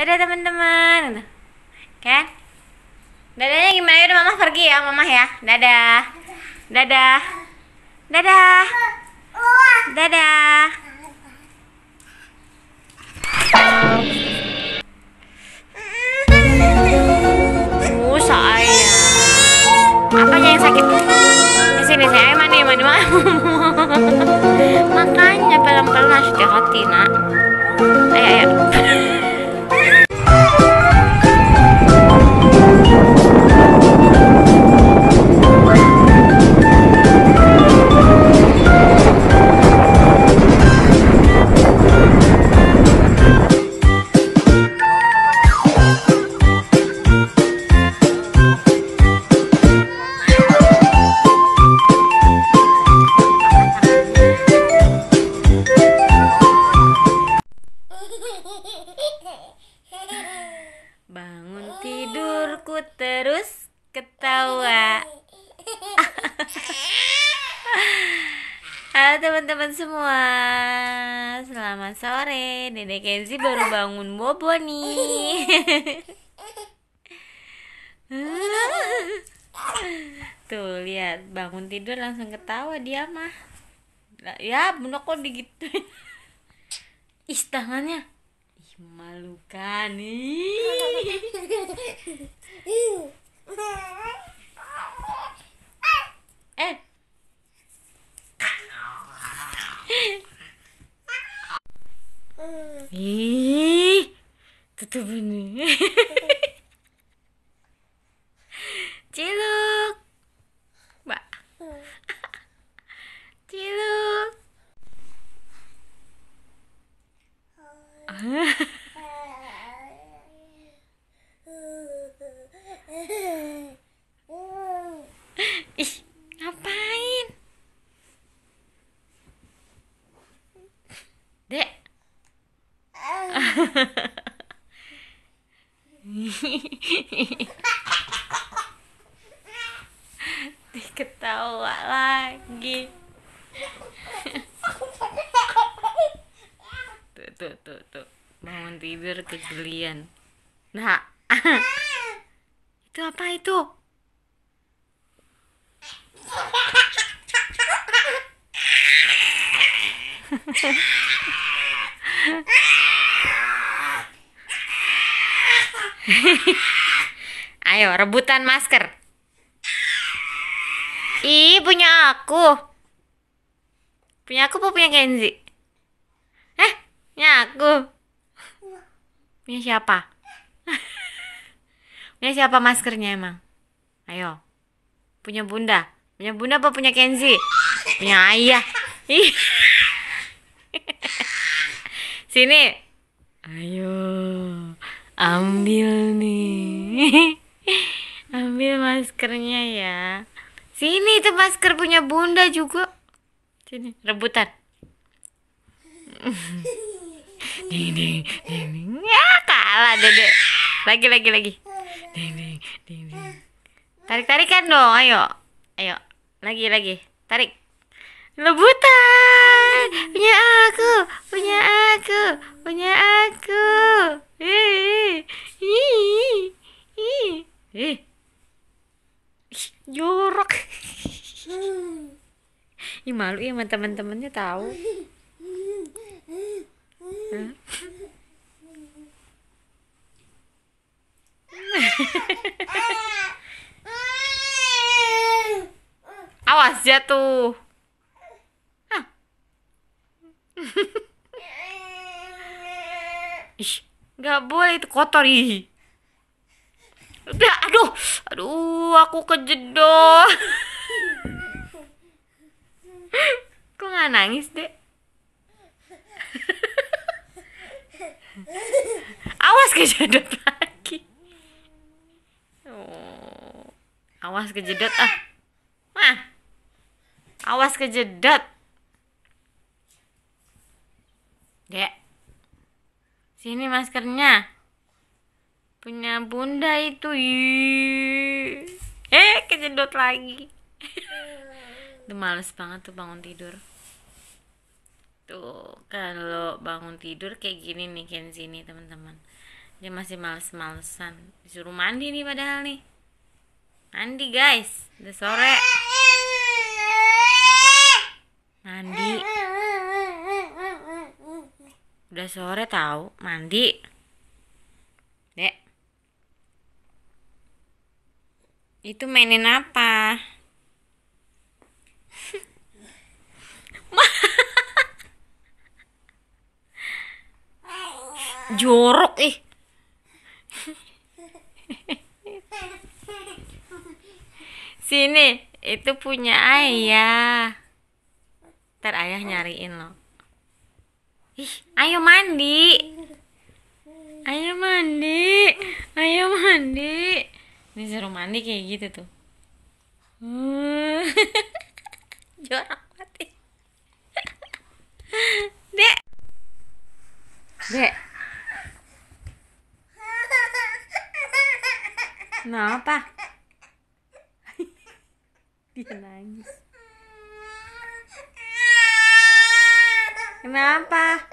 dadah teman-teman kan dadahnya gimana ya udah mama pergi ya mama ya dadah dadah dadah dadah uh sayang apanya yang sakit di sini saya mana mana makanya pelan-pelan harus hati nak ayo, ayo. Dede Kenzi baru bangun bobo nih. Tuh lihat bangun tidur langsung ketawa dia mah. Ya bunda kok digitu. Ih tangannya. Ih memalukan nih. ええー、と飛ぶね。Diketawa lagi. tuh, tuh, tuh, tuh. Bangun tidur kegelian. Nah. itu apa itu? Ha Ayo, rebutan masker. Ih, punya aku. Punya aku apa punya Kenzi? Eh, punya aku. Punya siapa? punya siapa maskernya emang? Ayo. Punya bunda. Punya bunda apa punya Kenzi? Punya ayah. Ih. Sini. Ayo ambil nih ambil maskernya ya sini itu masker punya bunda juga sini rebutan ding ding ding ya kalah dede lagi lagi lagi ding ding ding tarik tarikan dong ayo ayo lagi lagi tarik rebutan punya aku punya aku punya aku Eh, eh, eh, eh. Jorok. Ih malu ya teman-temannya tahu. Awas ya tuh. nggak boleh itu kotor ih udah aduh aduh aku kejedot kok nggak nangis deh awas kejedot lagi oh awas kejedot ah mah awas kejedot dek Sini maskernya. Punya bunda itu. Eh, kejedot lagi. tuh males banget tuh bangun tidur. Tuh, kalau bangun tidur kayak gini nih Kenzi nih, teman-teman. Dia masih males-malesan. Disuruh mandi nih padahal nih. Mandi, guys. Udah sore. Mandi. Udah sore tahu, mandi. Dek. Itu mainin apa? Jorok ih. Sini, itu punya ayah. Ntar ayah nyariin loh ayo mandi. Ayo mandi. Ayo mandi. seru mandi kayak gitu tuh. Jorok mati. Ya. Dek. Dek. Kenapa? Dia nangis. Kenapa?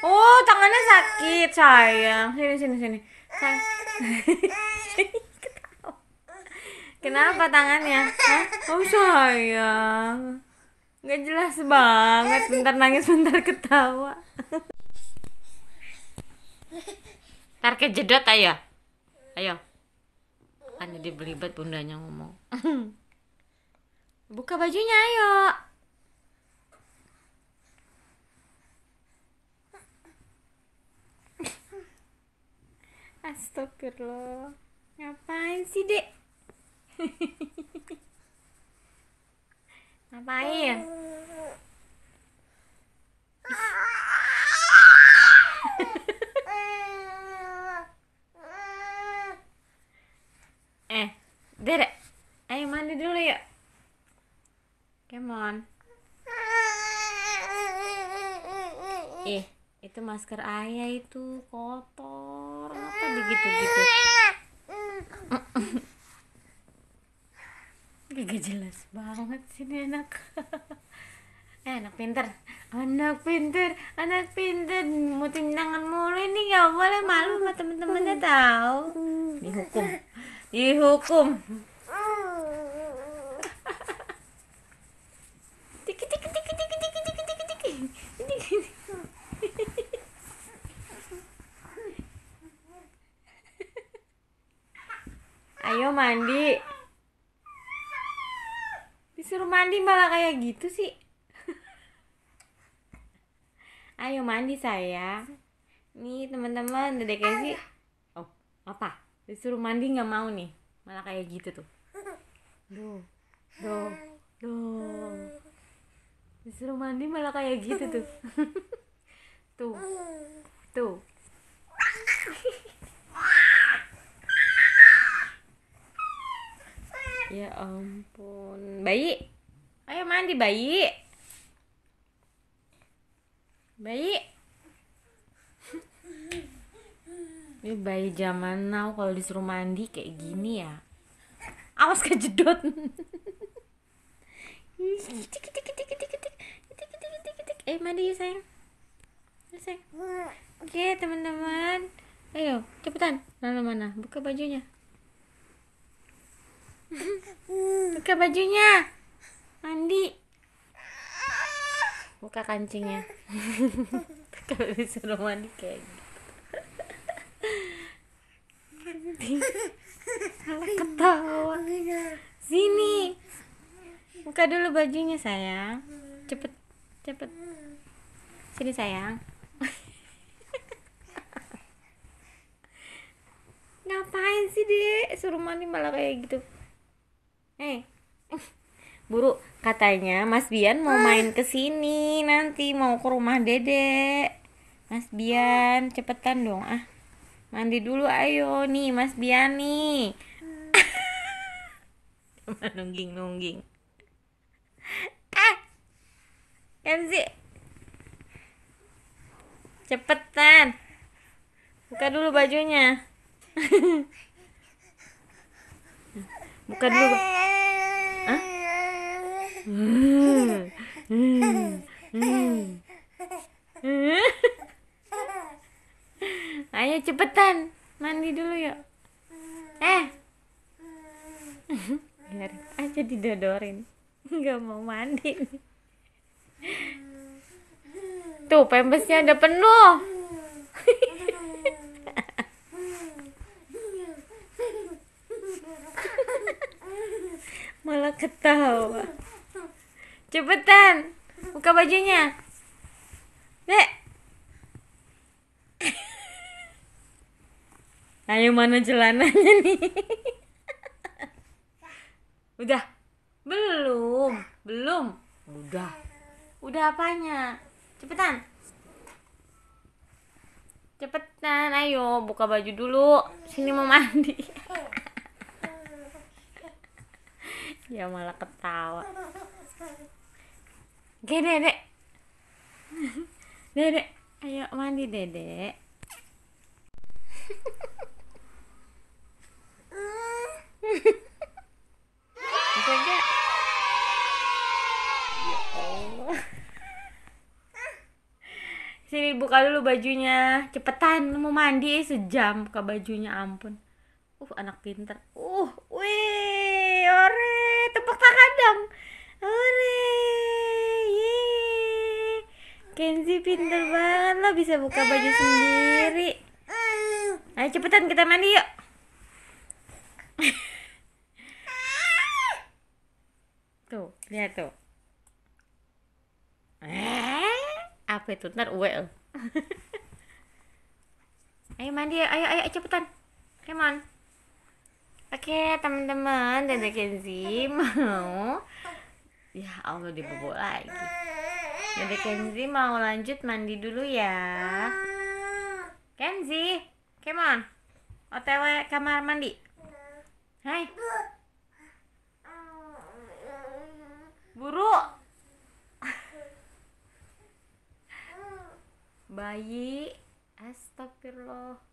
Oh, tangannya sakit, sayang. Sini, sini, sini. sayang Kenapa tangannya? Hah? Oh, sayang. Gak jelas banget. Bentar nangis, bentar ketawa. Ntar kejedot ayo. Ayo. Kan jadi belibet bundanya ngomong. Buka bajunya ayo. astagfirullah ngapain sih dek ngapain eh Derek, ayo mandi dulu yuk come on eh itu masker ayah itu kotor kenapa begitu-gitu gak jelas banget sih ini anak eh anak pinter anak pinter anak pinter mau tangan mulu ini gak boleh malu sama temen-temennya tahu dihukum dihukum Ayo mandi. Disuruh mandi malah kayak gitu sih. Ayo mandi sayang. Nih teman-teman, Dedek Ezi. Oh, apa? Disuruh mandi nggak mau nih. Malah kayak gitu tuh. Duh. Duh. Duh. Disuruh mandi malah kayak gitu tuh. tuh. Tuh. ya ampun bayi ayo mandi bayi bayi ini bayi zaman now kalau disuruh mandi kayak gini ya awas kejedot eh mandi ya sayang sayang oke teman-teman ayo cepetan mana mana buka bajunya buka bajunya mandi buka kancingnya kalau disuruh mandi kayak gitu Alah ketawa sini buka dulu bajunya sayang cepet cepet sini sayang ngapain sih dek suruh mandi malah kayak gitu Hei, eh, buru katanya Mas Bian mau main ke sini nanti mau ke rumah Dede. Mas Bian, cepetan dong ah. Mandi dulu ayo nih Mas Bian nih. nungging nungging. Ah. Kenzi. Cepetan. Buka dulu bajunya. Buka dulu. Hmm. Hmm. Hmm. Ayo cepetan mandi dulu yuk. Eh, biar aja didodorin. nggak mau mandi. Tuh pembesnya udah penuh. Malah ketawa. Cepetan. Buka bajunya. Dek. Ayo mana celananya nih? Udah. Belum. Belum. Udah. Udah apanya? Cepetan. Cepetan, ayo buka baju dulu. Sini mau mandi. ya malah ketawa. Oke dedek Dedek Ayo mandi dedek Sini buka dulu bajunya Cepetan mau mandi sejam ke bajunya ampun Uh anak pinter Kenzi pinter banget lo bisa buka baju sendiri. Ayo cepetan kita mandi yuk. tuh, lihat tuh. Eh, apa itu? Ntar well Ayo mandi, ayo, ayo, cepetan. Come on. Oke, okay, teman-teman, Dede Kenzi mau Ya Allah dibobol lagi. Dede Kenzi mau lanjut mandi dulu ya. Nah. Kenzi, come on. OTW kamar mandi. Nah. Hai. Buru. Bayi. Astagfirullah.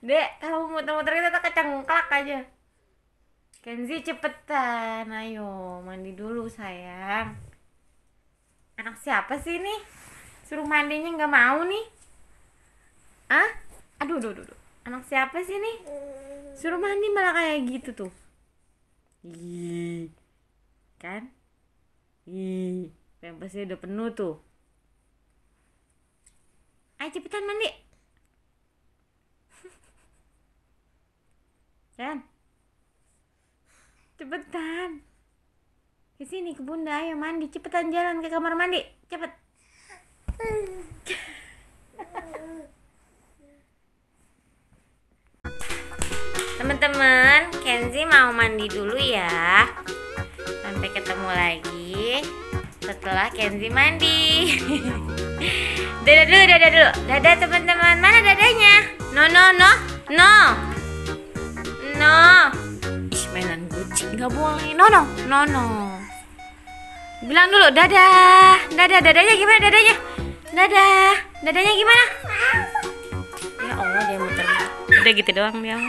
Dek, kamu muter-muter kita gitu, kecengklak aja. Kenzi cepetan, ayo mandi dulu sayang. Anak siapa sih ini? Suruh mandinya nggak mau nih. Ah? Aduh, aduh, aduh, aduh. Anak siapa sih ini? Suruh mandi malah kayak gitu tuh. Ih. Kan? Ih, pempesnya udah penuh tuh. Ayo cepetan mandi. Kan? Cepetan. Ke sini ke Bunda, ayo mandi. Cepetan jalan ke kamar mandi. Cepet. Teman-teman, Kenzi mau mandi dulu ya. Sampai ketemu lagi setelah Kenzi mandi. dadah dulu, dadah dulu. Dadah teman-teman. Mana dadanya? No, no, no. No. No nggak boleh no no no no bilang dulu dadah dadah dadanya gimana dadanya dadah dadanya gimana ya allah dia muter udah gitu doang dia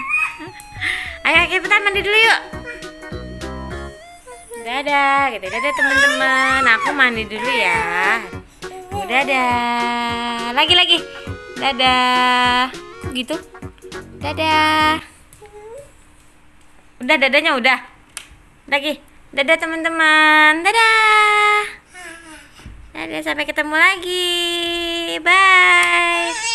ayo kita mandi dulu yuk dadah gitu dadah teman-teman aku mandi dulu ya dadah lagi lagi dadah gitu dadah udah dadanya udah lagi dadah teman-teman dadah hmm. dadah sampai ketemu lagi bye